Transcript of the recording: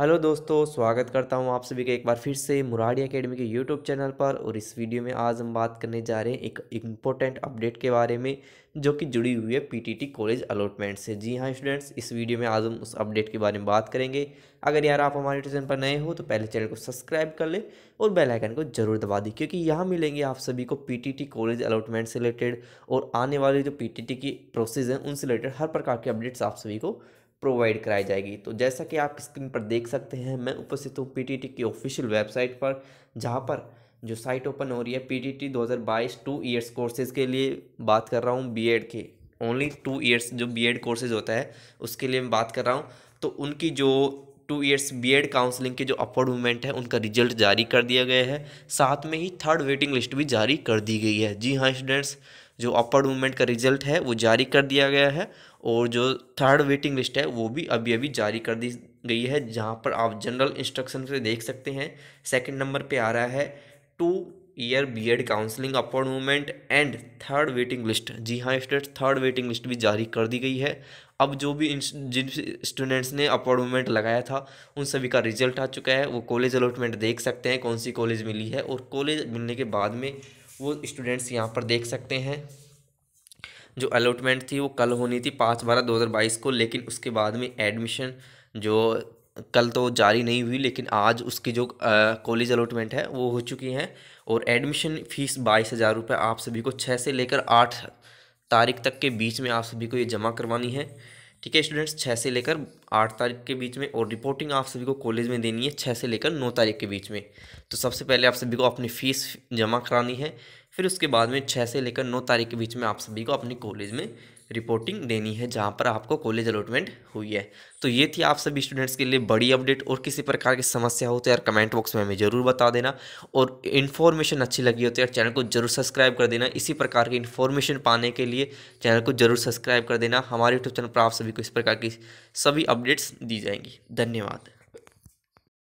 hello दोस्तों स्वागत करता हूं आप सभी का एक बार फिर से मुराड़ी एकेडमी के यूट्यूब चैनल पर और इस वीडियो में आज हम बात करने जा रहे हैं एक इम्पोर्टेंट अपडेट के बारे में जो कि जुड़ी हुई है पीटीटी कॉलेज अलॉटमेंट से जी हां स्टूडेंट्स इस वीडियो में आज हम उस अपडेट के बारे में बात करेंगे अगर यार आप हमारे चैनल पर नए हो तो पहले चैनल को सब्सक्राइब कर लें और बेलाइकन को जरूर दबा दें क्योंकि यहाँ मिलेंगे आप सभी को पी कॉलेज अलॉटमेंट से रिलेटेड और आने वाली जो पी की प्रोसेस है उनसे रिलेटेड हर प्रकार के अपडेट्स आप सभी को प्रोवाइड कराई जाएगी तो जैसा कि आप स्क्रीन पर देख सकते हैं मैं उपस्थित हूँ पी की ऑफिशियल वेबसाइट पर जहाँ पर जो साइट ओपन हो रही है पी 2022 टू ईयर्स कोर्सेज़ के लिए बात कर रहा हूँ बीएड के ओनली टू ईयर्स जो बीएड कोर्सेज होता है उसके लिए मैं बात कर रहा हूँ तो उनकी जो टू ईयर्स बीएड काउंसलिंग के जो अपर मूवमेंट है उनका रिजल्ट जारी कर दिया गया है साथ में ही थर्ड वेटिंग लिस्ट भी जारी कर दी गई है जी हाँ स्टूडेंट्स जो अपर मूवमेंट का रिजल्ट है वो जारी कर दिया गया है और जो थर्ड वेटिंग लिस्ट है वो भी अभी अभी जारी कर दी गई है जहाँ पर आप जनरल इंस्ट्रक्शन से देख सकते हैं सेकंड नंबर पे आ रहा है two year B Ed counselling appointment and third waiting list जी हाँ स्टूडेंट थर्ड वेटिंग लिस्ट भी जारी कर दी गई है अब जो भी जिन स्टूडेंट्स ने अपॉइंटमेंट लगाया था उन सभी का रिजल्ट आ चुका है वो कॉलेज अलॉटमेंट देख सकते हैं कौन सी कॉलेज मिली है और कॉलेज मिलने के बाद में वो स्टूडेंट्स यहाँ पर देख सकते हैं जो अलॉटमेंट थी वो कल होनी थी पाँच बारह दो हज़ार बाईस को लेकिन उसके बाद में एडमिशन जो कल तो जारी नहीं हुई लेकिन आज उसकी जो कॉलेज अलॉटमेंट है वो हो चुकी हैं और एडमिशन फ़ीस बाईस हज़ार रुपये आप सभी को छः से लेकर आठ तारीख तक के बीच में आप सभी को ये जमा करवानी है ठीक है स्टूडेंट्स छः से लेकर आठ तारीख के बीच में और रिपोर्टिंग आप सभी को कॉलेज में देनी है छः से लेकर नौ तारीख के बीच में तो सबसे पहले आप सभी को अपनी फ़ीस जमा करानी है फिर उसके बाद में छः से लेकर नौ तारीख के बीच में आप सभी को अपने कॉलेज में रिपोर्टिंग देनी है जहाँ पर आपको कॉलेज अलॉटमेंट हुई है तो ये थी आप सभी स्टूडेंट्स के लिए बड़ी अपडेट और किसी प्रकार की समस्या हो तो यार कमेंट बॉक्स में हमें ज़रूर बता देना और इन्फॉर्मेशन अच्छी लगी हो तो यार चैनल को जरूर सब्सक्राइब कर देना इसी प्रकार की इन्फॉर्मेशन पाने के लिए चैनल को जरूर सब्सक्राइब कर देना हमारे यूट्यूब चैनल पर आप सभी को इस प्रकार की सभी अपडेट्स दी जाएंगी धन्यवाद